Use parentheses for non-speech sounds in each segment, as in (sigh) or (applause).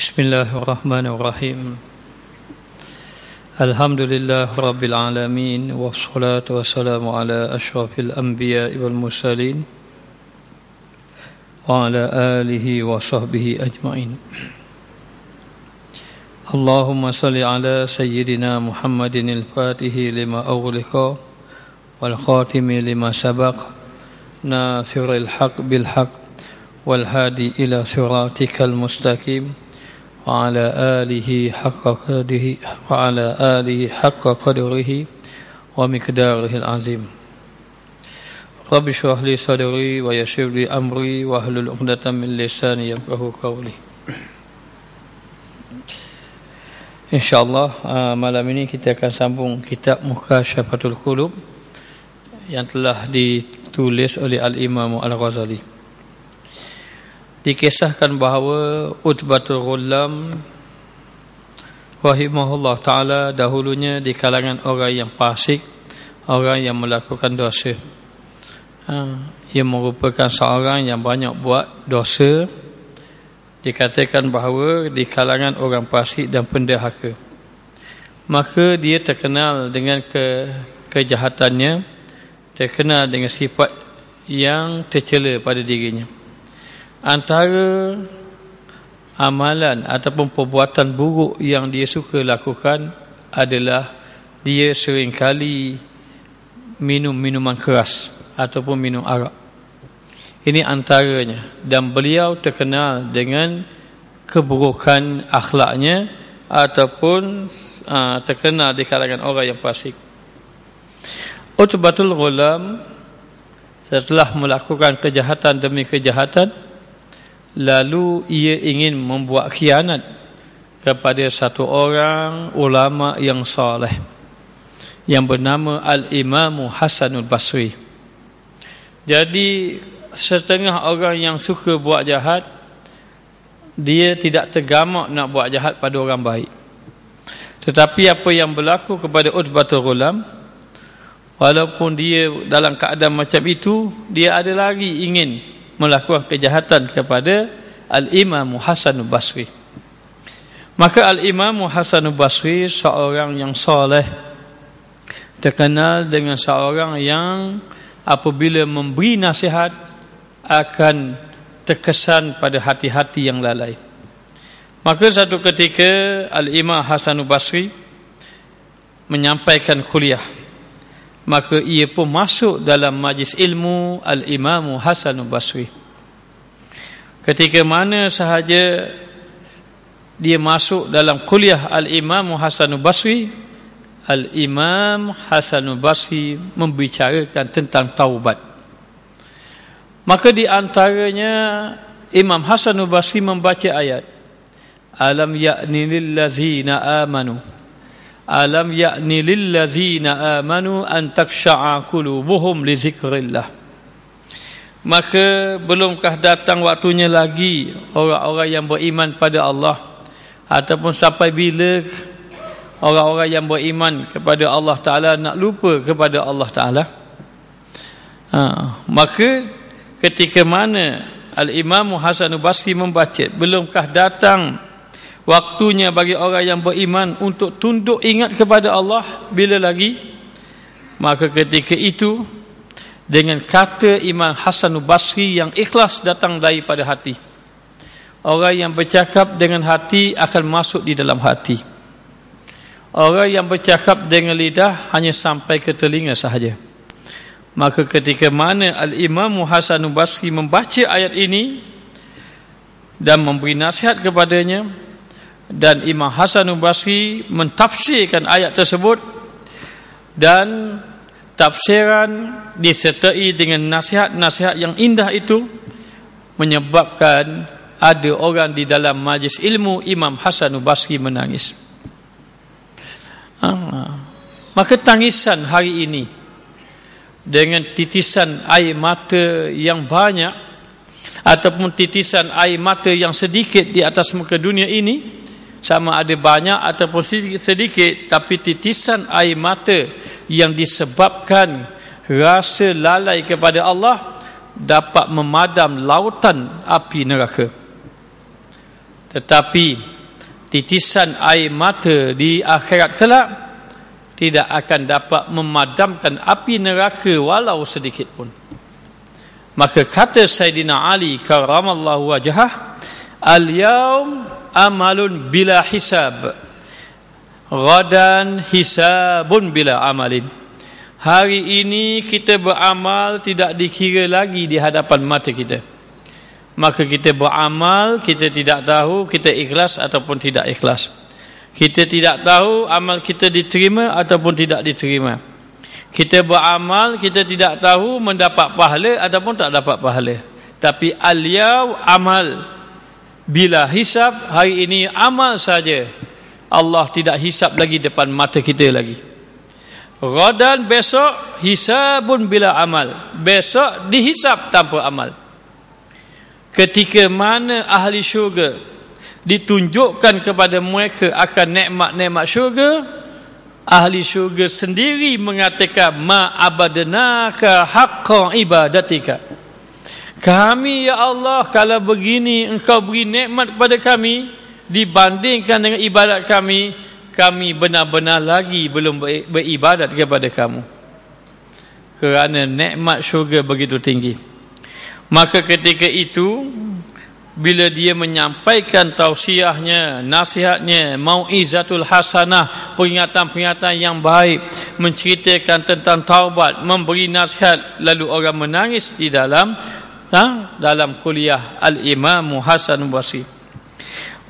بسم الله الرحمن الرحيم الحمد لله رب العالمين والصلاة والسلام على أشرف الأنبياء والمرسلين وعلى آله وصحبه أجمعين اللهم صل على سيدنا محمد الفاتح لما أغلق والخاتم لما سبق ناصر الحق بالحق والهادي إلى صراطك المستقيم وعلى آله حق قدره وعلى آله حق قدره ومقداره العظيم رب اشرح لي صدري ويسر لي أمري واحلل عقدة من لساني يفقهوا قولي InsyaAllah uh, malam ini kita akan sambung kitab Muka Syafatul Qulub yang telah ditulis oleh Al-Imam Al-Ghazali. dikisahkan bahawa Utbatul Ghulam Wahimahullah Ta'ala dahulunya di kalangan orang yang pasik Orang yang melakukan dosa ha, Ia merupakan seorang yang banyak buat dosa Dikatakan bahawa di kalangan orang pasik dan penderhaka Maka dia terkenal dengan ke, kejahatannya Terkenal dengan sifat yang tercela pada dirinya antara amalan ataupun perbuatan buruk yang dia suka lakukan adalah dia sering kali minum minuman keras ataupun minum arak. Ini antaranya dan beliau terkenal dengan keburukan akhlaknya ataupun uh, terkenal di kalangan orang yang fasik. Utbatul Ghulam setelah melakukan kejahatan demi kejahatan lalu ia ingin membuat khianat kepada satu orang ulama yang soleh yang bernama Al-Imam Hasanul Basri. Jadi setengah orang yang suka buat jahat dia tidak tergamak nak buat jahat pada orang baik. Tetapi apa yang berlaku kepada Utbatul Ghulam walaupun dia dalam keadaan macam itu dia ada lagi ingin melakukan kejahatan kepada Al-Imam Hasan Basri. Maka Al-Imam Hasan Basri seorang yang soleh terkenal dengan seorang yang apabila memberi nasihat akan terkesan pada hati-hati yang lalai. Maka satu ketika Al-Imam Hasan Basri menyampaikan kuliah maka ia pun masuk dalam majlis ilmu al-Imam Hasan Basri. Ketika mana sahaja dia masuk dalam kuliah al-Imam Hasan Basri, al-Imam Hasan Basri membicarakan tentang taubat. Maka di antaranya Imam Hasan Basri membaca ayat Alam yakni lillazina amanu alam ya'ni lillazina amanu an taksha'a qulubuhum li zikrillah maka belumkah datang waktunya lagi orang-orang yang beriman pada Allah ataupun sampai bila orang-orang yang beriman kepada Allah taala nak lupa kepada Allah taala ha, maka ketika mana al-imam Hasan Basri membaca belumkah datang waktunya bagi orang yang beriman untuk tunduk ingat kepada Allah bila lagi maka ketika itu dengan kata Imam Hasan Basri yang ikhlas datang daripada hati orang yang bercakap dengan hati akan masuk di dalam hati orang yang bercakap dengan lidah hanya sampai ke telinga sahaja maka ketika mana al-Imam Hasan Basri membaca ayat ini dan memberi nasihat kepadanya dan Imam Hasan Basri mentafsirkan ayat tersebut dan tafsiran disertai dengan nasihat-nasihat yang indah itu menyebabkan ada orang di dalam majlis ilmu Imam Hasan Basri menangis. Ah, maka tangisan hari ini dengan titisan air mata yang banyak ataupun titisan air mata yang sedikit di atas muka dunia ini sama ada banyak ataupun sedikit tapi titisan air mata yang disebabkan rasa lalai kepada Allah dapat memadam lautan api neraka tetapi titisan air mata di akhirat kelak tidak akan dapat memadamkan api neraka walau sedikit pun maka kata Sayyidina Ali karamallahu wajah, al-yaum amalun bila hisab Ghadan hisabun bila amalin Hari ini kita beramal tidak dikira lagi di hadapan mata kita Maka kita beramal, kita tidak tahu kita ikhlas ataupun tidak ikhlas Kita tidak tahu amal kita diterima ataupun tidak diterima Kita beramal, kita tidak tahu mendapat pahala ataupun tak dapat pahala Tapi aliyaw amal Amal bila hisap hari ini amal saja Allah tidak hisap lagi depan mata kita lagi Radan besok hisabun bila amal Besok dihisap tanpa amal Ketika mana ahli syurga Ditunjukkan kepada mereka akan nekmat-nekmat syurga Ahli syurga sendiri mengatakan Ma abadnaka haqqa ibadatika Ma haqqa ibadatika kami ya Allah kalau begini engkau beri nikmat kepada kami dibandingkan dengan ibadat kami kami benar-benar lagi belum beribadat kepada kamu. Kerana nikmat syurga begitu tinggi. Maka ketika itu bila dia menyampaikan tausiahnya, nasihatnya, mauizatul hasanah, peringatan-peringatan yang baik, menceritakan tentang taubat, memberi nasihat, lalu orang menangis di dalam ha? dalam kuliah Al-Imam muhasan Basri.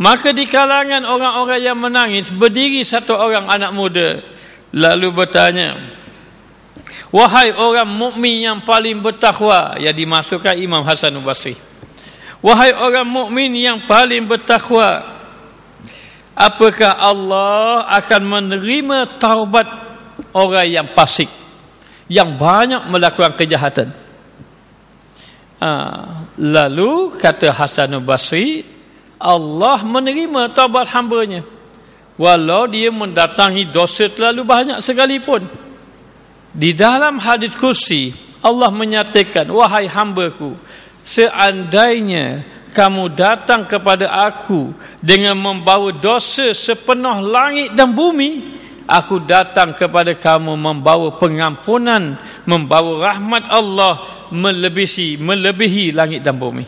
Maka di kalangan orang-orang yang menangis berdiri satu orang anak muda lalu bertanya Wahai orang mukmin yang paling bertakwa yang dimasukkan Imam Hasan Basri. Wahai orang mukmin yang paling bertakwa apakah Allah akan menerima taubat orang yang pasik, yang banyak melakukan kejahatan? Ha, lalu kata Hasan Basri Allah menerima taubat hambanya walau dia mendatangi dosa terlalu banyak sekalipun di dalam hadis kursi Allah menyatakan wahai hambaku seandainya kamu datang kepada aku dengan membawa dosa sepenuh langit dan bumi aku datang kepada kamu membawa pengampunan, membawa rahmat Allah melebihi melebihi langit dan bumi.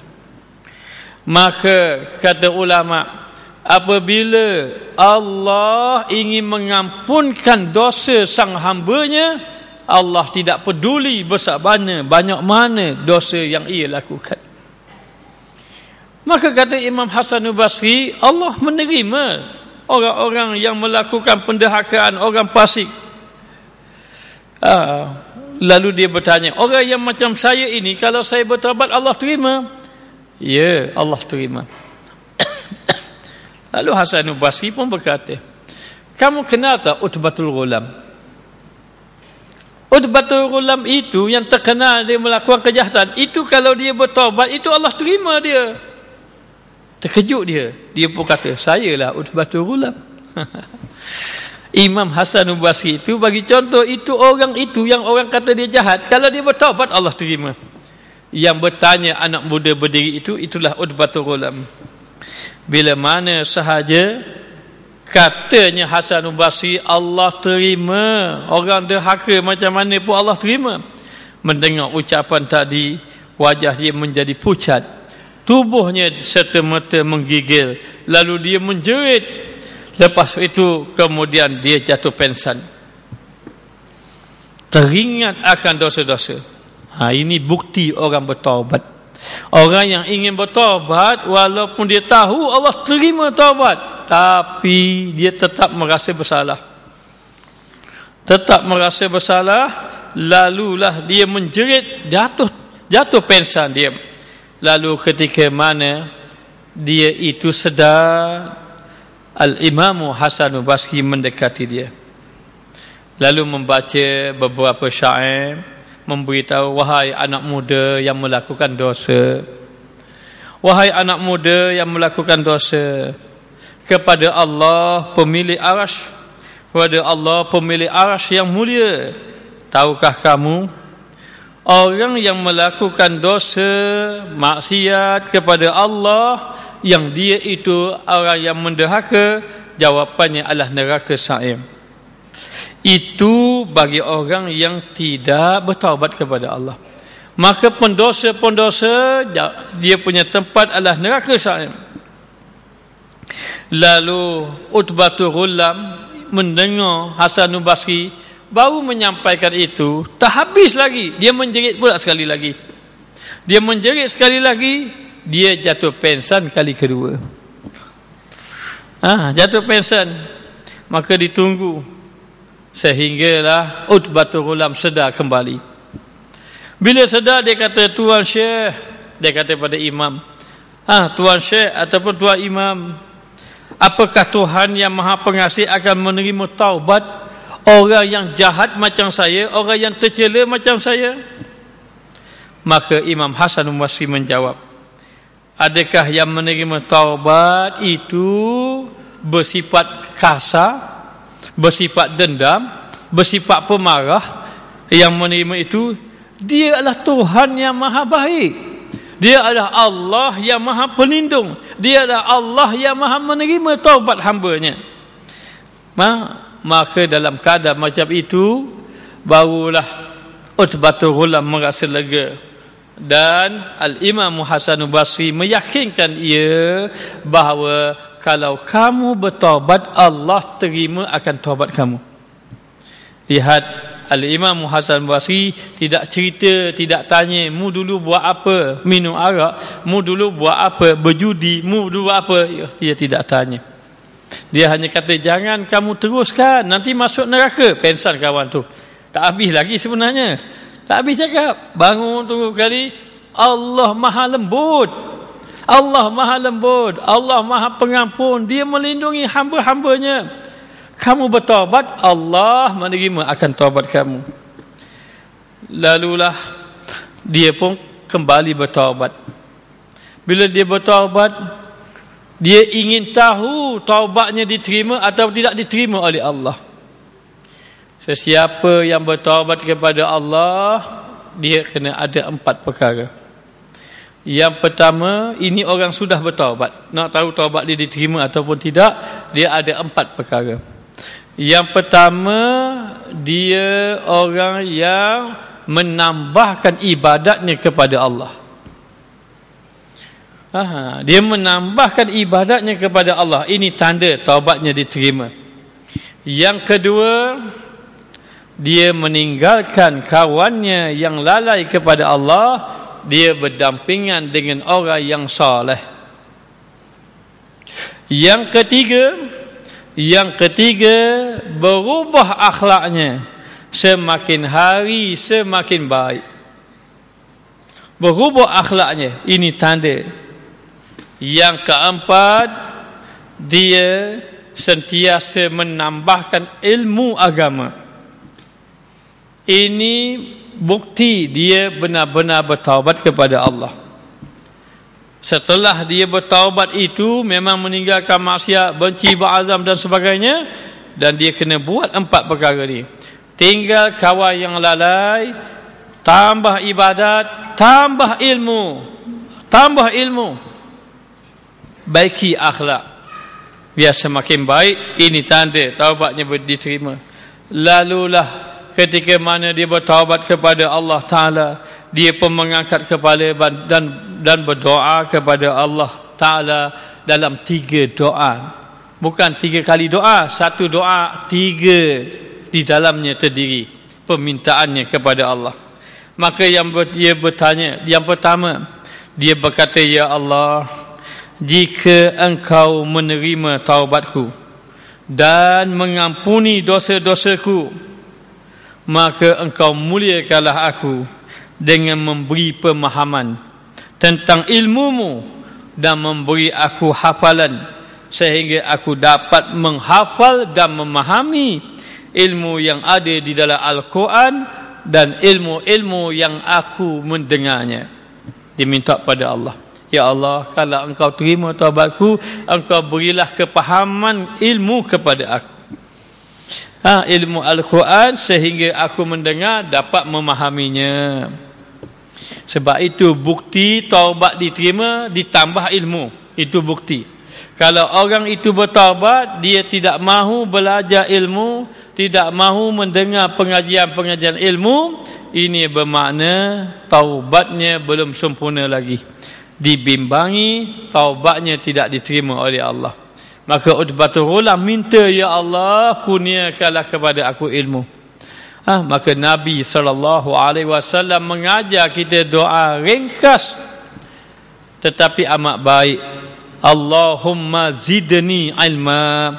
Maka kata ulama, apabila Allah ingin mengampunkan dosa sang hambanya, Allah tidak peduli besar mana, banyak mana dosa yang ia lakukan. Maka kata Imam Hasan Basri, Allah menerima orang-orang yang melakukan pendahakaan orang pasik ah, lalu dia bertanya orang yang macam saya ini kalau saya bertobat Allah terima ya Allah terima (coughs) lalu Hasan Basri pun berkata kamu kenal tak Utbatul Ghulam Utbatul Ghulam itu yang terkenal dia melakukan kejahatan itu kalau dia bertobat itu Allah terima dia Terkejut dia. Dia pun kata, sayalah Uthbatul Ghulam. (laughs) Imam Hasan Basri itu bagi contoh, itu orang itu yang orang kata dia jahat. Kalau dia bertobat Allah terima. Yang bertanya anak muda berdiri itu, itulah Uthbatul Ghulam. Bila mana sahaja katanya Hasan Basri, Allah terima. Orang derhaka macam mana pun Allah terima. Mendengar ucapan tadi, wajah dia menjadi pucat tubuhnya serta mata menggigil lalu dia menjerit lepas itu kemudian dia jatuh pensan teringat akan dosa-dosa ha, ini bukti orang bertaubat orang yang ingin bertaubat walaupun dia tahu Allah terima taubat tapi dia tetap merasa bersalah tetap merasa bersalah lalulah dia menjerit jatuh jatuh pensan dia lalu ketika mana dia itu sedar Al-Imam Hasan Basri mendekati dia lalu membaca beberapa syair memberitahu wahai anak muda yang melakukan dosa wahai anak muda yang melakukan dosa kepada Allah pemilik arasy kepada Allah pemilik arasy yang mulia tahukah kamu Orang yang melakukan dosa maksiat kepada Allah yang dia itu orang yang menderhaka jawapannya adalah neraka saim. Itu bagi orang yang tidak bertawabat kepada Allah. Maka pendosa-pendosa dia punya tempat adalah neraka saim. Lalu Utbatul Ghulam mendengar Hasan Basri baru menyampaikan itu tak habis lagi dia menjerit pula sekali lagi dia menjerit sekali lagi dia jatuh pensan kali kedua ah ha, jatuh pensan maka ditunggu sehinggalah Utbatul Ulam sedar kembali bila sedar dia kata tuan syekh dia kata pada imam ah ha, tuan syekh ataupun tuan imam apakah tuhan yang maha pengasih akan menerima taubat orang yang jahat macam saya, orang yang tercela macam saya? Maka Imam Hasan Basri menjawab, adakah yang menerima taubat itu bersifat kasar, bersifat dendam, bersifat pemarah? Yang menerima itu dia adalah Tuhan yang maha baik. Dia adalah Allah yang maha Pelindung, Dia adalah Allah yang maha menerima taubat hambanya. Maka maka dalam keadaan macam itu barulah Utbatul Ghulam merasa lega dan Al-Imam Hasan Basri meyakinkan ia bahawa kalau kamu bertobat Allah terima akan tobat kamu lihat Al-Imam Hasan Basri tidak cerita, tidak tanya mu dulu buat apa, minum arak mu dulu buat apa, berjudi mu dulu apa, dia tidak tanya dia hanya kata jangan kamu teruskan nanti masuk neraka pensan kawan tu. Tak habis lagi sebenarnya. Tak habis cakap. Bangun tunggu kali Allah Maha lembut. Allah Maha lembut. Allah Maha pengampun. Dia melindungi hamba-hambanya. Kamu bertobat, Allah menerima akan tobat kamu. lalu lah dia pun kembali bertobat. Bila dia bertobat, dia ingin tahu taubatnya diterima atau tidak diterima oleh Allah sesiapa yang bertaubat kepada Allah dia kena ada empat perkara yang pertama ini orang sudah bertaubat nak tahu taubat dia diterima ataupun tidak dia ada empat perkara yang pertama dia orang yang menambahkan ibadatnya kepada Allah Aha, dia menambahkan ibadatnya kepada Allah. Ini tanda taubatnya diterima. Yang kedua, dia meninggalkan kawannya yang lalai kepada Allah, dia berdampingan dengan orang yang soleh. Yang ketiga, yang ketiga berubah akhlaknya semakin hari semakin baik. Berubah akhlaknya, ini tanda yang keempat dia sentiasa menambahkan ilmu agama. Ini bukti dia benar-benar bertaubat kepada Allah. Setelah dia bertaubat itu memang meninggalkan maksiat, benci berazam dan sebagainya dan dia kena buat empat perkara ini. Tinggal kawan yang lalai, tambah ibadat, tambah ilmu. Tambah ilmu baiki akhlak biar semakin baik ini tanda taubatnya diterima lalulah ketika mana dia bertaubat kepada Allah taala dia pun mengangkat kepala dan dan berdoa kepada Allah taala dalam tiga doa bukan tiga kali doa satu doa tiga di dalamnya terdiri permintaannya kepada Allah maka yang dia bertanya yang pertama dia berkata ya Allah jika engkau menerima taubatku dan mengampuni dosa-dosaku maka engkau muliakanlah aku dengan memberi pemahaman tentang ilmumu dan memberi aku hafalan sehingga aku dapat menghafal dan memahami ilmu yang ada di dalam Al-Quran dan ilmu-ilmu yang aku mendengarnya diminta pada Allah Ya Allah, kalau engkau terima taubatku, engkau berilah kepahaman ilmu kepada aku. Ha, ilmu Al-Quran sehingga aku mendengar dapat memahaminya. Sebab itu bukti taubat diterima ditambah ilmu. Itu bukti. Kalau orang itu bertaubat, dia tidak mahu belajar ilmu, tidak mahu mendengar pengajian-pengajian ilmu, ini bermakna taubatnya belum sempurna lagi dibimbangi taubatnya tidak diterima oleh Allah maka Utbatul Ghulam minta ya Allah kurniakanlah kepada aku ilmu ha, maka Nabi sallallahu alaihi wasallam mengajar kita doa ringkas tetapi amat baik Allahumma zidni ilma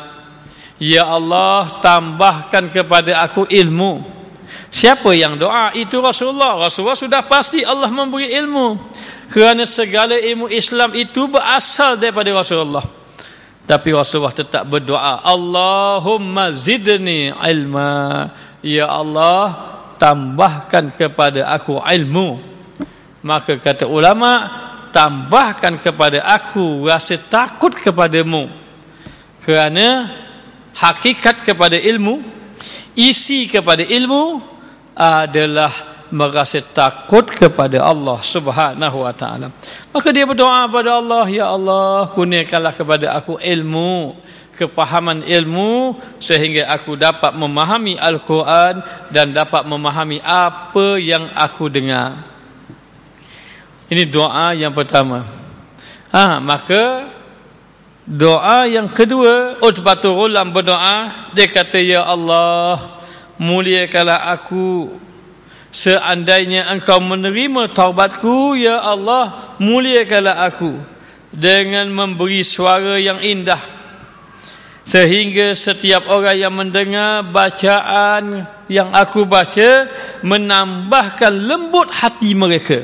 ya Allah tambahkan kepada aku ilmu Siapa yang doa itu Rasulullah. Rasulullah sudah pasti Allah memberi ilmu. Kerana segala ilmu Islam itu berasal daripada Rasulullah. Tapi Rasulullah tetap berdoa, Allahumma zidni ilma. Ya Allah, tambahkan kepada aku ilmu. Maka kata ulama, tambahkan kepada aku rasa takut kepadamu. Kerana hakikat kepada ilmu, isi kepada ilmu adalah merasa takut kepada Allah Subhanahu wa taala. Maka dia berdoa kepada Allah, ya Allah, kurniakanlah kepada aku ilmu, kepahaman ilmu sehingga aku dapat memahami Al-Quran dan dapat memahami apa yang aku dengar. Ini doa yang pertama. Ha, maka doa yang kedua, Utbatul Ulam berdoa, dia kata, Ya Allah, muliakanlah aku Seandainya engkau menerima taubatku Ya Allah Muliakanlah aku Dengan memberi suara yang indah Sehingga setiap orang yang mendengar bacaan yang aku baca Menambahkan lembut hati mereka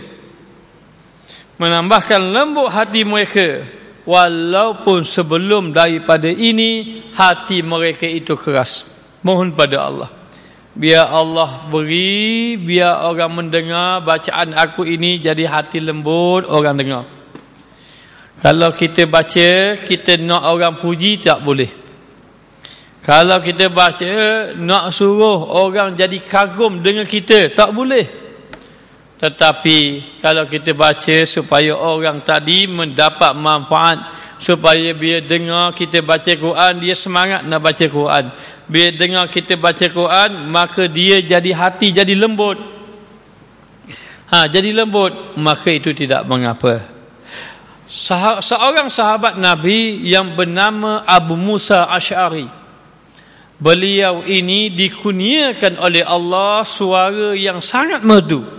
Menambahkan lembut hati mereka Walaupun sebelum daripada ini Hati mereka itu keras Mohon pada Allah Biar Allah beri, biar orang mendengar bacaan aku ini jadi hati lembut orang dengar. Kalau kita baca, kita nak orang puji tak boleh. Kalau kita baca, nak suruh orang jadi kagum dengan kita tak boleh. Tetapi kalau kita baca supaya orang tadi mendapat manfaat supaya dia dengar kita baca Quran dia semangat nak baca Quran dia dengar kita baca Quran maka dia jadi hati jadi lembut ha, jadi lembut maka itu tidak mengapa Sah- seorang sahabat Nabi yang bernama Abu Musa Ash'ari beliau ini dikuniakan oleh Allah suara yang sangat merdu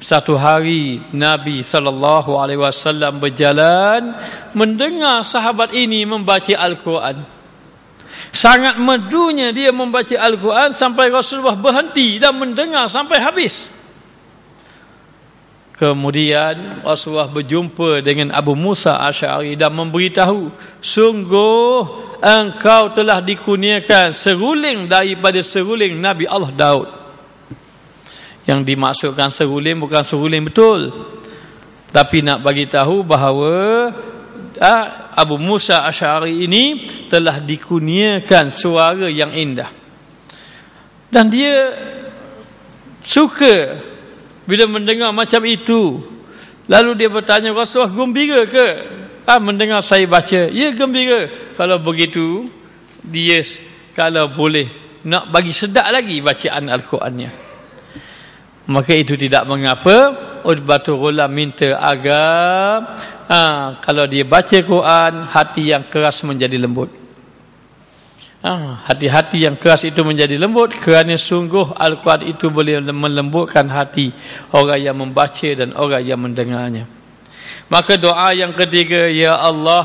satu hari Nabi sallallahu alaihi wasallam berjalan mendengar sahabat ini membaca Al-Quran. Sangat merdunya dia membaca Al-Quran sampai Rasulullah berhenti dan mendengar sampai habis. Kemudian Rasulullah berjumpa dengan Abu Musa Asy'ari dan memberitahu, "Sungguh engkau telah dikurniakan seruling daripada seruling Nabi Allah Daud." yang dimaksudkan seruling bukan seruling betul tapi nak bagi tahu bahawa ah, Abu Musa Asy'ari ini telah dikurniakan suara yang indah dan dia suka bila mendengar macam itu lalu dia bertanya Rasulullah gembira ke ha, mendengar saya baca ya gembira kalau begitu dia kalau boleh nak bagi sedap lagi bacaan Al-Qurannya maka itu tidak mengapa Utbatul Ghulam minta agar ha, kalau dia baca Quran hati yang keras menjadi lembut ha, hati-hati ha, yang keras itu menjadi lembut kerana sungguh Al-Quran itu boleh melembutkan hati orang yang membaca dan orang yang mendengarnya maka doa yang ketiga Ya Allah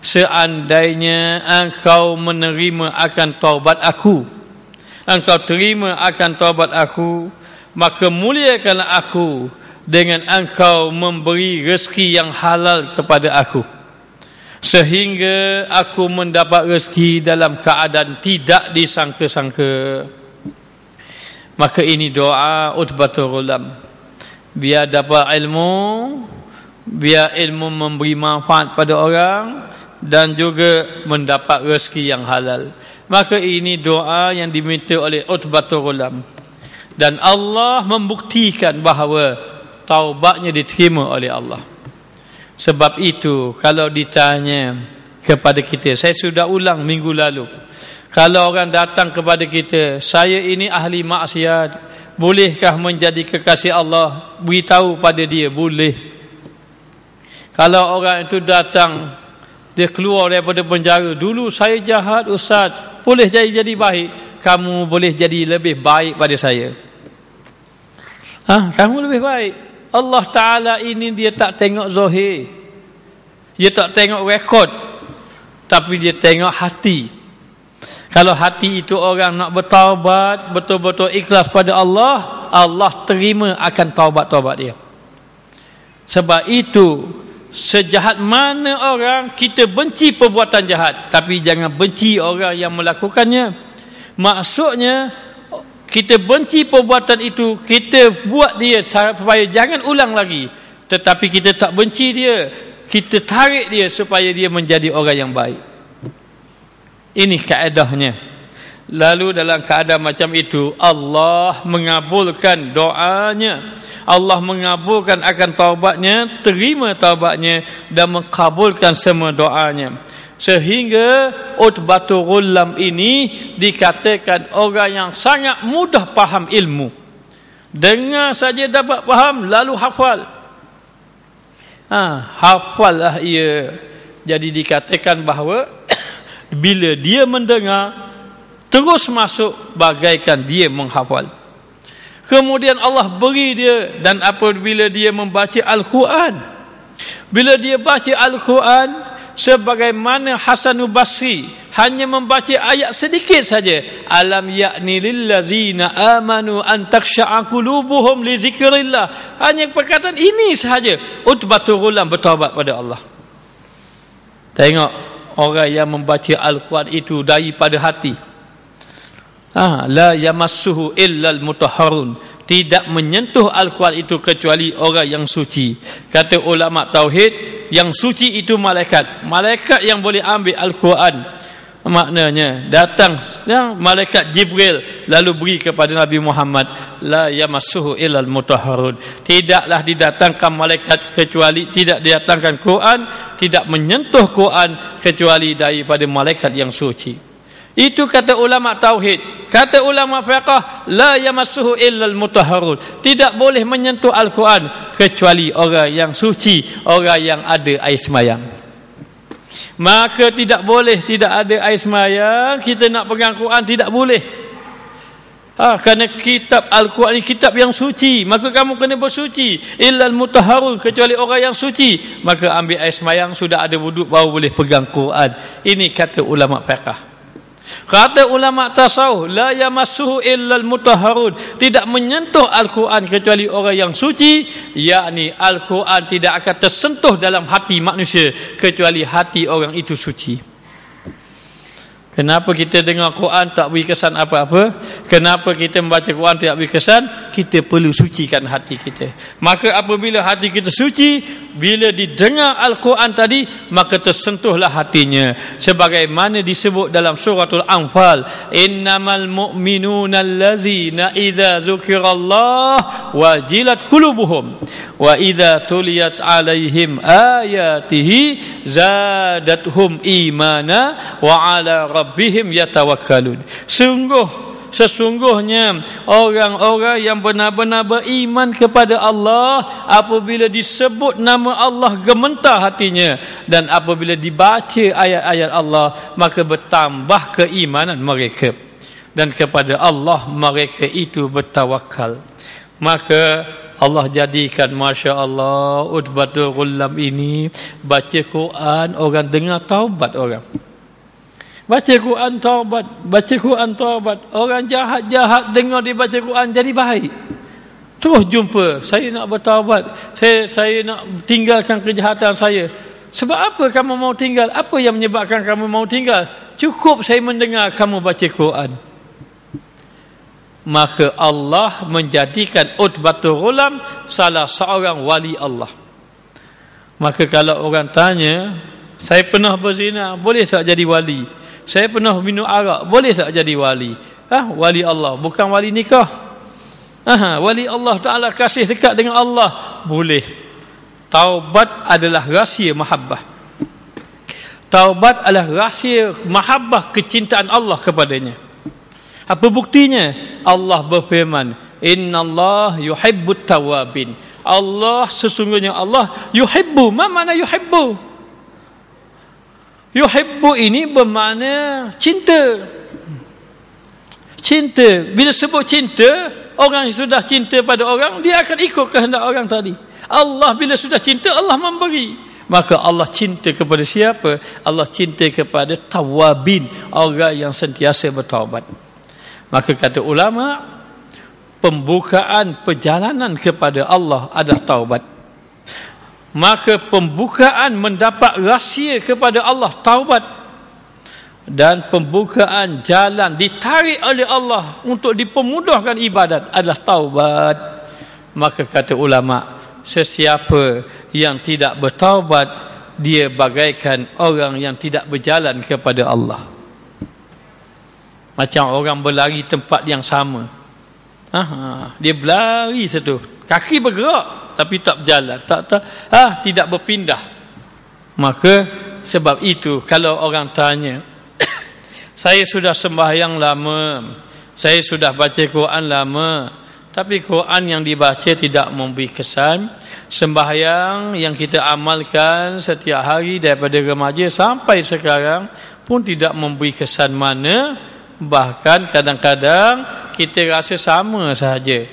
seandainya engkau menerima akan taubat aku engkau terima akan taubat aku maka muliakanlah aku dengan engkau memberi rezeki yang halal kepada aku sehingga aku mendapat rezeki dalam keadaan tidak disangka-sangka maka ini doa Utbatul Ghulam biar dapat ilmu biar ilmu memberi manfaat pada orang dan juga mendapat rezeki yang halal maka ini doa yang diminta oleh Utbatul Ghulam dan Allah membuktikan bahawa taubatnya diterima oleh Allah. Sebab itu kalau ditanya kepada kita, saya sudah ulang minggu lalu. Kalau orang datang kepada kita, saya ini ahli maksiat, bolehkah menjadi kekasih Allah? Beritahu pada dia, boleh. Kalau orang itu datang dia keluar daripada penjara, dulu saya jahat ustaz, boleh jadi jadi baik kamu boleh jadi lebih baik pada saya ha, kamu lebih baik Allah Ta'ala ini dia tak tengok zahir dia tak tengok rekod tapi dia tengok hati kalau hati itu orang nak bertaubat betul-betul ikhlas pada Allah Allah terima akan taubat-taubat dia sebab itu sejahat mana orang kita benci perbuatan jahat tapi jangan benci orang yang melakukannya Maksudnya kita benci perbuatan itu, kita buat dia supaya jangan ulang lagi. Tetapi kita tak benci dia, kita tarik dia supaya dia menjadi orang yang baik. Ini kaedahnya. Lalu dalam keadaan macam itu Allah mengabulkan doanya Allah mengabulkan akan taubatnya Terima taubatnya Dan mengkabulkan semua doanya Sehingga Utbatul Ghulam ini dikatakan orang yang sangat mudah faham ilmu. Dengar saja dapat faham lalu hafal. Ha, lah ia. Jadi dikatakan bahawa (coughs) bila dia mendengar terus masuk bagaikan dia menghafal. Kemudian Allah beri dia dan apabila dia membaca Al-Quran. Bila dia baca Al-Quran, sebagaimana Hasan Basri hanya membaca ayat sedikit saja alam yakni lillazina amanu an taksha'a qulubuhum li zikrillah hanya perkataan ini sahaja. utbatul ghulam bertaubat pada Allah tengok orang yang membaca al-quran itu daripada hati Ah, la yamassuhu illal mutahharun. Tidak menyentuh Al-Quran itu kecuali orang yang suci. Kata ulama tauhid, yang suci itu malaikat. Malaikat yang boleh ambil Al-Quran. Maknanya datang ya, malaikat Jibril lalu beri kepada Nabi Muhammad la yamasuhu illal mutahharun. Tidaklah didatangkan malaikat kecuali tidak didatangkan Quran, tidak menyentuh Quran kecuali daripada malaikat yang suci. Itu kata ulama tauhid. Kata ulama fiqah la yamassuhu illal mutahharun. Tidak boleh menyentuh Al-Quran kecuali orang yang suci, orang yang ada air semayang. Maka tidak boleh tidak ada air semayang, kita nak pegang Quran tidak boleh. Ha, kerana kitab Al-Quran ini kitab yang suci Maka kamu kena bersuci Illal mutaharul Kecuali orang yang suci Maka ambil air semayang Sudah ada wuduk Baru boleh pegang Quran Ini kata ulama fiqah Kata ulama tasawuf la yamassuhu illal mutahharun tidak menyentuh Al-Quran kecuali orang yang suci yakni Al-Quran tidak akan tersentuh dalam hati manusia kecuali hati orang itu suci. Kenapa kita dengar Quran tak beri kesan apa-apa? Kenapa kita membaca Quran tak beri kesan? Kita perlu sucikan hati kita. Maka apabila hati kita suci, bila didengar Al-Quran tadi, maka tersentuhlah hatinya. Sebagaimana disebut dalam suratul Anfal, Innamal mu'minuna allazina idza zukirallah wajilat kulubuhum wa idza tuliyat alaihim ayatihi zadathum imana wa ala rabbihim yatawakkalun. Sungguh sesungguhnya orang-orang yang benar-benar beriman kepada Allah apabila disebut nama Allah gementar hatinya dan apabila dibaca ayat-ayat Allah maka bertambah keimanan mereka dan kepada Allah mereka itu bertawakal maka Allah jadikan Masya Allah Udbatul Ghulam ini Baca Quran Orang dengar taubat orang Baca Quran taubat, baca Quran taubat. Orang jahat-jahat dengar dibaca Quran jadi baik. Terus jumpa, saya nak bertaubat. Saya saya nak tinggalkan kejahatan saya. Sebab apa kamu mau tinggal? Apa yang menyebabkan kamu mau tinggal? Cukup saya mendengar kamu baca Quran. Maka Allah menjadikan Utbatul Ghulam salah seorang wali Allah. Maka kalau orang tanya, saya pernah berzina, boleh tak jadi wali? saya pernah minum arak boleh tak jadi wali ah ha? wali Allah bukan wali nikah Aha, wali Allah Ta'ala kasih dekat dengan Allah Boleh Taubat adalah rahsia mahabbah Taubat adalah rahsia mahabbah kecintaan Allah kepadanya Apa buktinya? Allah berfirman Inna Allah yuhibbut tawabin Allah sesungguhnya Allah Yuhibbu Mana mana yuhibbu? Yuhibbu ini bermakna cinta. Cinta. Bila sebut cinta, orang yang sudah cinta pada orang, dia akan ikut kehendak orang tadi. Allah bila sudah cinta, Allah memberi. Maka Allah cinta kepada siapa? Allah cinta kepada tawabin. Orang yang sentiasa bertawabat. Maka kata ulama, pembukaan perjalanan kepada Allah adalah taubat maka pembukaan mendapat rahsia kepada Allah taubat dan pembukaan jalan ditarik oleh Allah untuk dipemudahkan ibadat adalah taubat maka kata ulama sesiapa yang tidak bertaubat dia bagaikan orang yang tidak berjalan kepada Allah macam orang berlari tempat yang sama Aha, ha, dia berlari satu kaki bergerak tapi tak berjalan tak tak ah ha, tidak berpindah maka sebab itu kalau orang tanya (coughs) saya sudah sembahyang lama saya sudah baca Quran lama tapi Quran yang dibaca tidak memberi kesan sembahyang yang kita amalkan setiap hari daripada remaja sampai sekarang pun tidak memberi kesan mana bahkan kadang-kadang kita rasa sama sahaja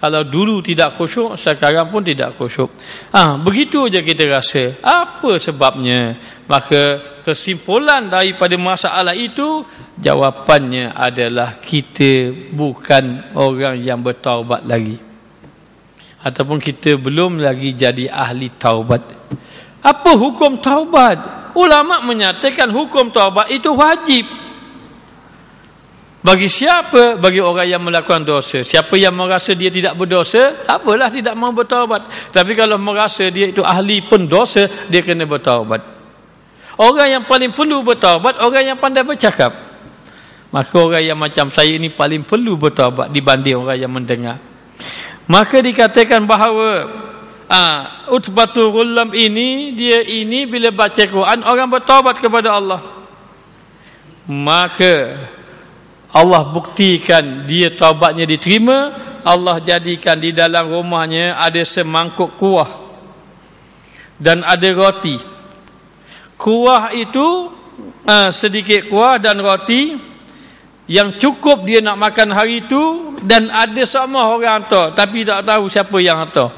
kalau dulu tidak khusyuk, sekarang pun tidak khusyuk. Ah, ha, begitu aja kita rasa. Apa sebabnya? Maka kesimpulan daripada masalah itu jawapannya adalah kita bukan orang yang bertaubat lagi. Ataupun kita belum lagi jadi ahli taubat. Apa hukum taubat? Ulama menyatakan hukum taubat itu wajib. Bagi siapa? Bagi orang yang melakukan dosa. Siapa yang merasa dia tidak berdosa, tak apalah tidak mau bertaubat. Tapi kalau merasa dia itu ahli pun dosa, dia kena bertaubat. Orang yang paling perlu bertaubat, orang yang pandai bercakap. Maka orang yang macam saya ini paling perlu bertaubat dibanding orang yang mendengar. Maka dikatakan bahawa uh, ah, Utbatul Ghulam ini, dia ini bila baca Quran, orang bertaubat kepada Allah. Maka Allah buktikan dia taubatnya diterima Allah jadikan di dalam rumahnya ada semangkuk kuah dan ada roti kuah itu uh, sedikit kuah dan roti yang cukup dia nak makan hari itu dan ada sama orang hantar tapi tak tahu siapa yang hantar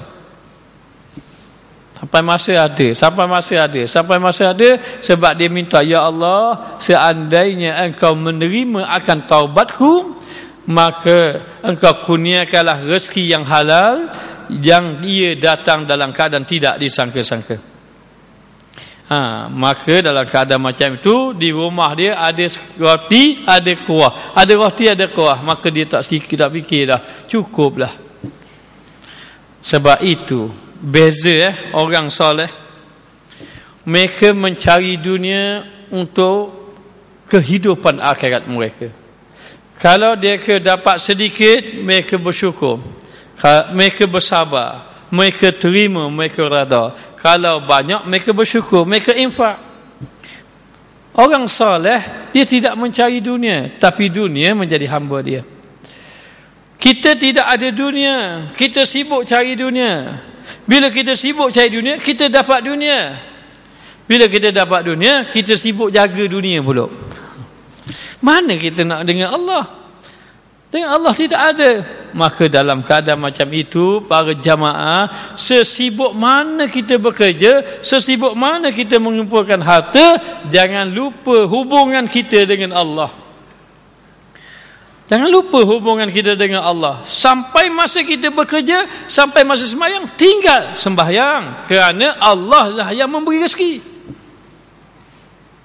Sampai masih ada, sampai masih ada, sampai masih ada sebab dia minta ya Allah seandainya engkau menerima akan taubatku maka engkau kurniakanlah rezeki yang halal yang ia datang dalam keadaan tidak disangka-sangka. Ha, maka dalam keadaan macam itu di rumah dia ada roti, ada kuah. Ada roti, ada kuah. Maka dia tak sikit tak fikir dah. Cukuplah. Sebab itu beza eh, orang soleh. Mereka mencari dunia untuk kehidupan akhirat mereka. Kalau mereka dapat sedikit, mereka bersyukur. Mereka bersabar. Mereka terima, mereka rada. Kalau banyak, mereka bersyukur. Mereka infak. Orang soleh, dia tidak mencari dunia. Tapi dunia menjadi hamba dia. Kita tidak ada dunia. Kita sibuk cari dunia. Bila kita sibuk cari dunia, kita dapat dunia. Bila kita dapat dunia, kita sibuk jaga dunia pula. Mana kita nak dengan Allah? Dengan Allah tidak ada. Maka dalam keadaan macam itu, para jamaah, sesibuk mana kita bekerja, sesibuk mana kita mengumpulkan harta, jangan lupa hubungan kita dengan Allah. Jangan lupa hubungan kita dengan Allah. Sampai masa kita bekerja, sampai masa sembahyang, tinggal sembahyang. Kerana Allah lah yang memberi rezeki.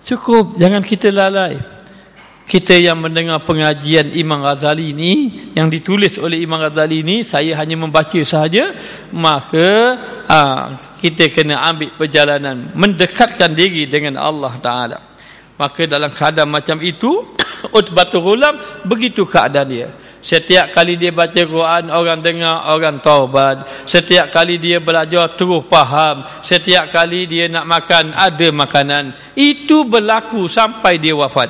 Cukup, jangan kita lalai. Kita yang mendengar pengajian Imam Ghazali ini, yang ditulis oleh Imam Ghazali ini, saya hanya membaca sahaja, maka aa, ha, kita kena ambil perjalanan, mendekatkan diri dengan Allah Ta'ala. Maka dalam keadaan macam itu, Utbatul Ghulam begitu keadaan dia. Setiap kali dia baca Quran orang dengar orang taubat. Setiap kali dia belajar terus faham. Setiap kali dia nak makan ada makanan. Itu berlaku sampai dia wafat.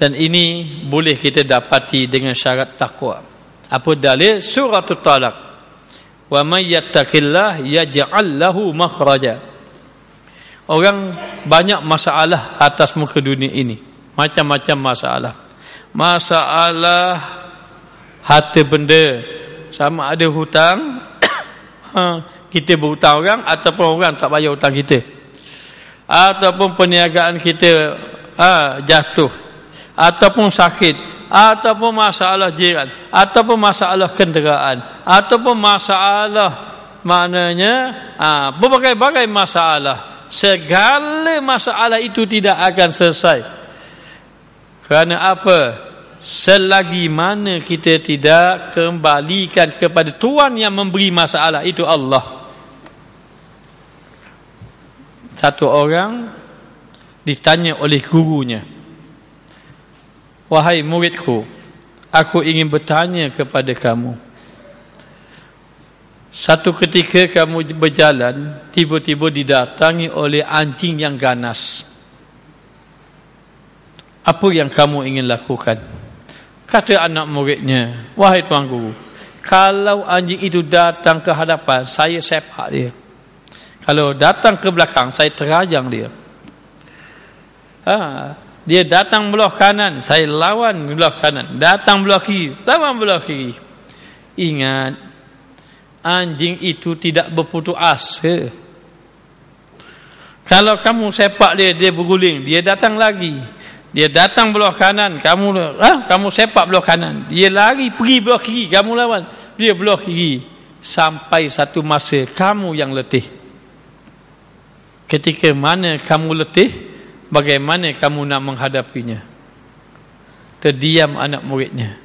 Dan ini boleh kita dapati dengan syarat takwa. Apa dalil surah At-Talaq? Wa may yattaqillah yaj'al lahu makhraja orang banyak masalah atas muka dunia ini macam-macam masalah masalah harta benda sama ada hutang (coughs) ha, kita berhutang orang ataupun orang tak bayar hutang kita ataupun perniagaan kita ha, jatuh ataupun sakit ataupun masalah jiran ataupun masalah kenderaan ataupun masalah maknanya ha, berbagai-bagai masalah segala masalah itu tidak akan selesai kerana apa selagi mana kita tidak kembalikan kepada Tuhan yang memberi masalah itu Allah satu orang ditanya oleh gurunya wahai muridku aku ingin bertanya kepada kamu satu ketika kamu berjalan, tiba-tiba didatangi oleh anjing yang ganas. Apa yang kamu ingin lakukan? Kata anak muridnya, wahai tuan guru, kalau anjing itu datang ke hadapan, saya sepak dia. Kalau datang ke belakang, saya terajang dia. Ha, dia datang belah kanan, saya lawan belah kanan. Datang belah kiri, lawan belah kiri. Ingat, Anjing itu tidak berputus asa. Kalau kamu sepak dia, dia berguling. Dia datang lagi. Dia datang belah kanan. Kamu ha? kamu sepak belah kanan. Dia lari pergi belah kiri. Kamu lawan. Dia belah kiri. Sampai satu masa kamu yang letih. Ketika mana kamu letih, bagaimana kamu nak menghadapinya? Terdiam anak muridnya.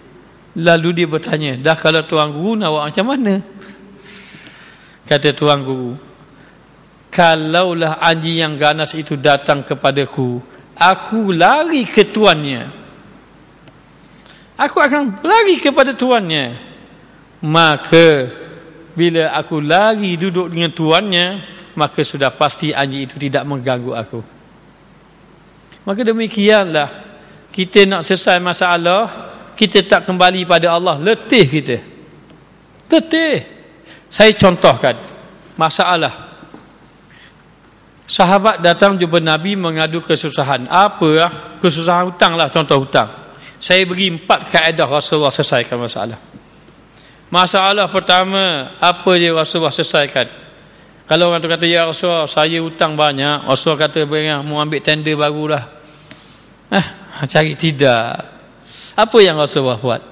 Lalu dia bertanya, dah kalau tuan guru nak buat macam mana? Kata Tuan Guru Kalaulah anjing yang ganas itu datang kepadaku Aku lari ke tuannya Aku akan lari kepada tuannya Maka Bila aku lari duduk dengan tuannya Maka sudah pasti anjing itu tidak mengganggu aku Maka demikianlah Kita nak selesai masalah Kita tak kembali pada Allah Letih kita Letih saya contohkan masalah Sahabat datang jumpa Nabi mengadu kesusahan. Apa lah? Kesusahan hutang lah, contoh hutang. Saya beri empat kaedah Rasulullah selesaikan masalah. Masalah pertama, apa je Rasulullah selesaikan? Kalau orang tu kata, Ya Rasulullah, saya hutang banyak. Rasulullah kata, Bengah, mau ambil tender barulah. Eh, cari tidak. Apa yang Rasulullah buat?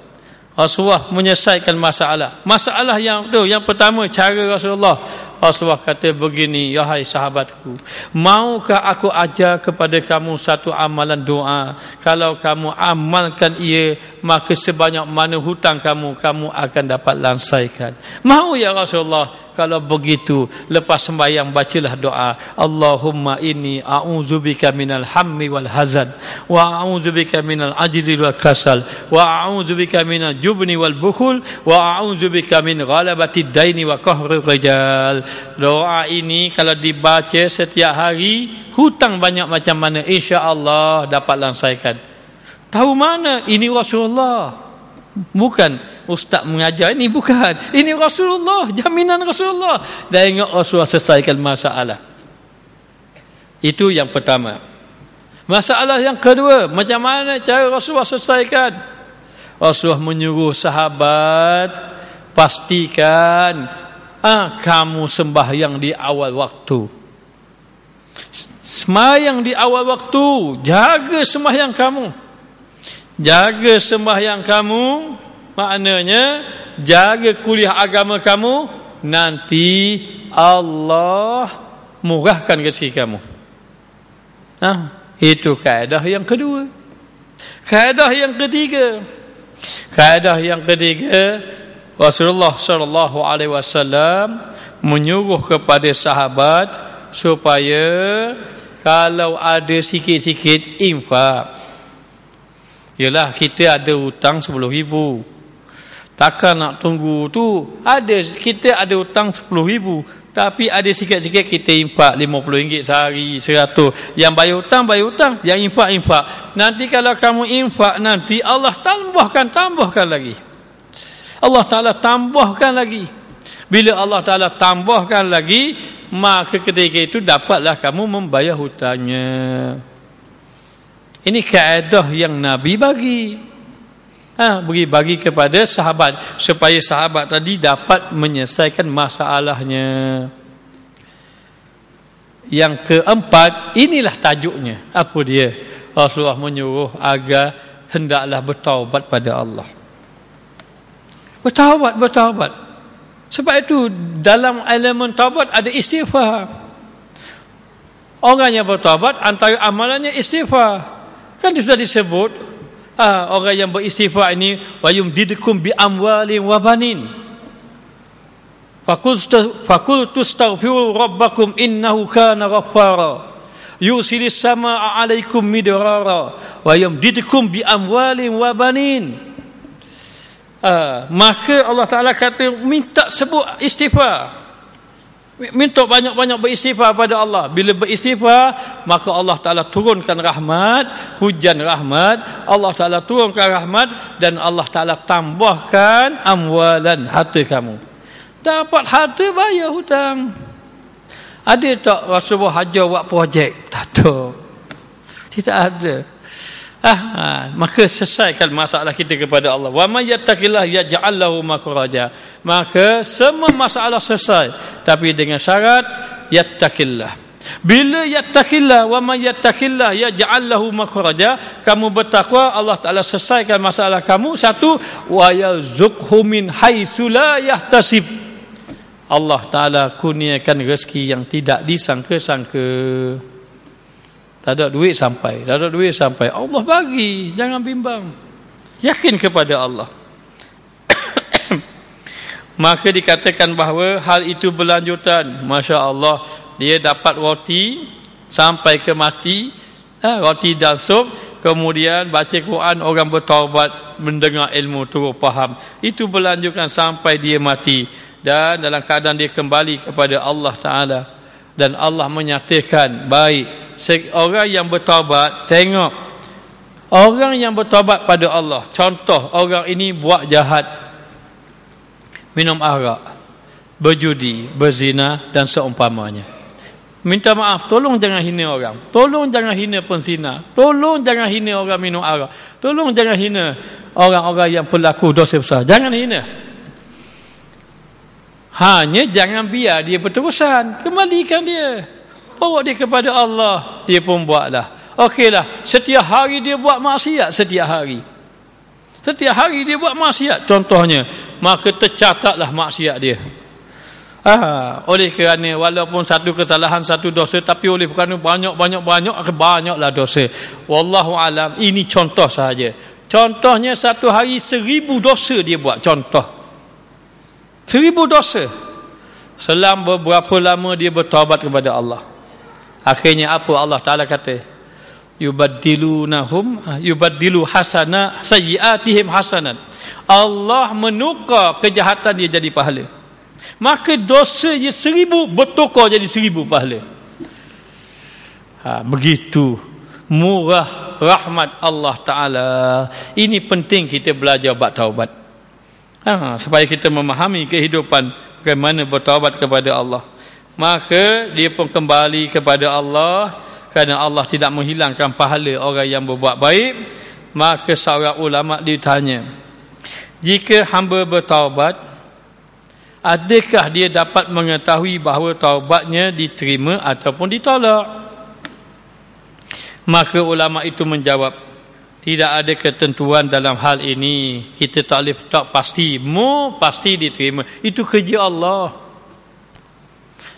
Rasulullah menyelesaikan masalah. Masalah yang tu yang pertama cara Rasulullah Rasulullah kata begini, ya hai sahabatku, maukah aku ajar kepada kamu satu amalan doa? Kalau kamu amalkan ia, maka sebanyak mana hutang kamu, kamu akan dapat langsaikan. Mau ya Rasulullah, kalau begitu lepas sembahyang bacalah doa Allahumma inni a'udzubika minal hammi wal hazan wa a'udzubika minal ajli wal kasal wa a'udzubika minal jubni wal bukhul wa a'udzubika min ghalabati daini wa qahri rijal doa ini kalau dibaca setiap hari hutang banyak macam mana insyaallah dapat langsaikan tahu mana ini Rasulullah bukan ustaz mengajar ini bukan ini Rasulullah jaminan Rasulullah dan ingat Rasulullah selesaikan masalah itu yang pertama masalah yang kedua macam mana cara Rasulullah selesaikan Rasulullah menyuruh sahabat pastikan ah, kamu sembahyang di awal waktu sembahyang di awal waktu jaga sembahyang kamu jaga sembahyang kamu maknanya jaga kuliah agama kamu nanti Allah murahkan rezeki kamu nah itu kaedah yang kedua kaedah yang ketiga kaedah yang ketiga Rasulullah sallallahu alaihi wasallam menyuruh kepada sahabat supaya kalau ada sikit-sikit infak. Yalah kita ada hutang 10000. Takkan nak tunggu tu ada kita ada hutang 10000 tapi ada sikit-sikit kita infak RM50 sehari 100. Yang bayar hutang bayar hutang, yang infak infak. Nanti kalau kamu infak nanti Allah tambahkan tambahkan lagi. Allah Ta'ala tambahkan lagi Bila Allah Ta'ala tambahkan lagi Maka ketika itu dapatlah kamu membayar hutannya. Ini kaedah yang Nabi bagi ha, bagi, bagi kepada sahabat Supaya sahabat tadi dapat menyelesaikan masalahnya Yang keempat inilah tajuknya Apa dia? Rasulullah menyuruh agar hendaklah bertaubat pada Allah bertawabat, bertawabat. Sebab itu dalam elemen taubat ada istighfar. Orang yang bertawabat antara amalannya istighfar. Kan sudah disebut ah, orang yang beristighfar ini wayum didikum bi amwali wa banin. Fakultu fakultu astaghfiru rabbakum innahu kana ghaffara. Yusilis sama alaikum midrara wa didikum bi amwalin wa banin uh, maka Allah Ta'ala kata minta sebut istighfar minta banyak-banyak beristighfar pada Allah bila beristighfar maka Allah Ta'ala turunkan rahmat hujan rahmat Allah Ta'ala turunkan rahmat dan Allah Ta'ala tambahkan amwalan harta kamu dapat harta bayar hutang ada tak Rasulullah Hajar buat projek tak ada tidak ada Ah, ah, maka selesaikan masalah kita kepada Allah. Wa may yattaqillah yaj'al lahu makhraja. Maka semua masalah selesai tapi dengan syarat yattaqillah. Bila yattaqillah wa may yattaqillah yaj'al lahu makhraja, kamu bertakwa Allah Taala selesaikan masalah kamu satu wa yazukhu min haitsu la yahtasib. Allah Taala kurniakan rezeki yang tidak disangka-sangka. Tak ada duit sampai, tak ada duit sampai. Allah bagi, jangan bimbang. Yakin kepada Allah. (coughs) Maka dikatakan bahawa hal itu berlanjutan. Masya Allah, dia dapat roti sampai ke mati. Eh, roti dan sup. Kemudian baca Quran, orang bertawabat, mendengar ilmu, turut faham. Itu berlanjutan sampai dia mati. Dan dalam keadaan dia kembali kepada Allah Ta'ala. Dan Allah menyatakan, baik orang yang bertaubat tengok orang yang bertaubat pada Allah contoh orang ini buat jahat minum arak berjudi berzina dan seumpamanya minta maaf tolong jangan hina orang tolong jangan hina penzina tolong jangan hina orang minum arak tolong jangan hina orang-orang yang pelaku dosa besar jangan hina hanya jangan biar dia berterusan kembalikan dia Bawa dia kepada Allah Dia pun buatlah Okeylah Setiap hari dia buat maksiat Setiap hari Setiap hari dia buat maksiat Contohnya Maka tercatatlah maksiat dia Ah, oleh kerana walaupun satu kesalahan satu dosa tapi oleh kerana banyak banyak banyak banyaklah dosa. Wallahu alam ini contoh sahaja. Contohnya satu hari seribu dosa dia buat contoh. Seribu dosa. selama beberapa lama dia bertobat kepada Allah. Akhirnya apa Allah Taala kata? Yubaddilunahum ah, yubaddilu hasana sayiatihim hasanat. Allah menukar kejahatan dia jadi pahala. Maka dosa dia seribu bertukar jadi seribu pahala. Ha, begitu murah rahmat Allah Taala. Ini penting kita belajar bab taubat. Ha, supaya kita memahami kehidupan bagaimana bertaubat kepada Allah maka dia pun kembali kepada Allah kerana Allah tidak menghilangkan pahala orang yang berbuat baik maka seorang ulama ditanya jika hamba bertaubat adakah dia dapat mengetahui bahawa taubatnya diterima ataupun ditolak maka ulama itu menjawab tidak ada ketentuan dalam hal ini kita tak boleh tak pasti mu pasti diterima itu kerja Allah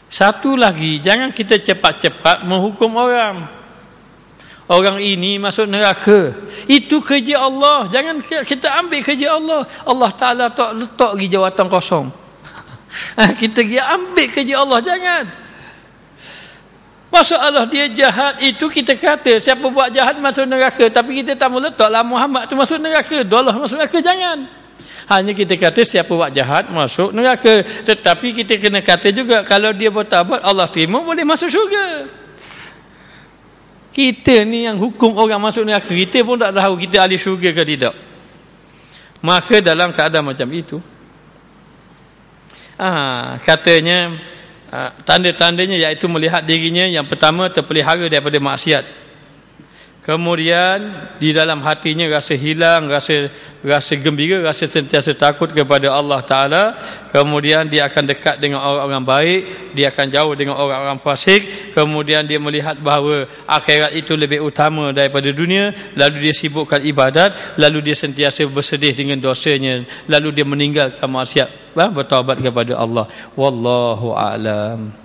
satu lagi, jangan kita cepat-cepat menghukum orang. Orang ini masuk neraka. Itu kerja Allah. Jangan kita ambil kerja Allah. Allah Ta'ala tak letak di jawatan kosong. (laughs) Ah, kita pergi ambil kerja Allah. Jangan. Allah dia jahat itu kita kata siapa buat jahat masuk neraka. Tapi kita tak mau letaklah Muhammad tu masuk neraka. Allah masuk neraka. Jangan hanya kita kata siapa buat jahat masuk neraka tetapi kita kena kata juga kalau dia bertaubat Allah terima boleh masuk syurga kita ni yang hukum orang masuk neraka kita pun tak tahu kita ahli syurga ke tidak maka dalam keadaan macam itu ah katanya ah, tanda-tandanya iaitu melihat dirinya yang pertama terpelihara daripada maksiat Kemudian di dalam hatinya rasa hilang, rasa rasa gembira, rasa sentiasa takut kepada Allah Taala. Kemudian dia akan dekat dengan orang-orang baik, dia akan jauh dengan orang-orang fasik. Kemudian dia melihat bahawa akhirat itu lebih utama daripada dunia, lalu dia sibukkan ibadat, lalu dia sentiasa bersedih dengan dosanya, lalu dia meninggalkan maksiat, ah, bertaubat kepada Allah. Wallahu a'lam.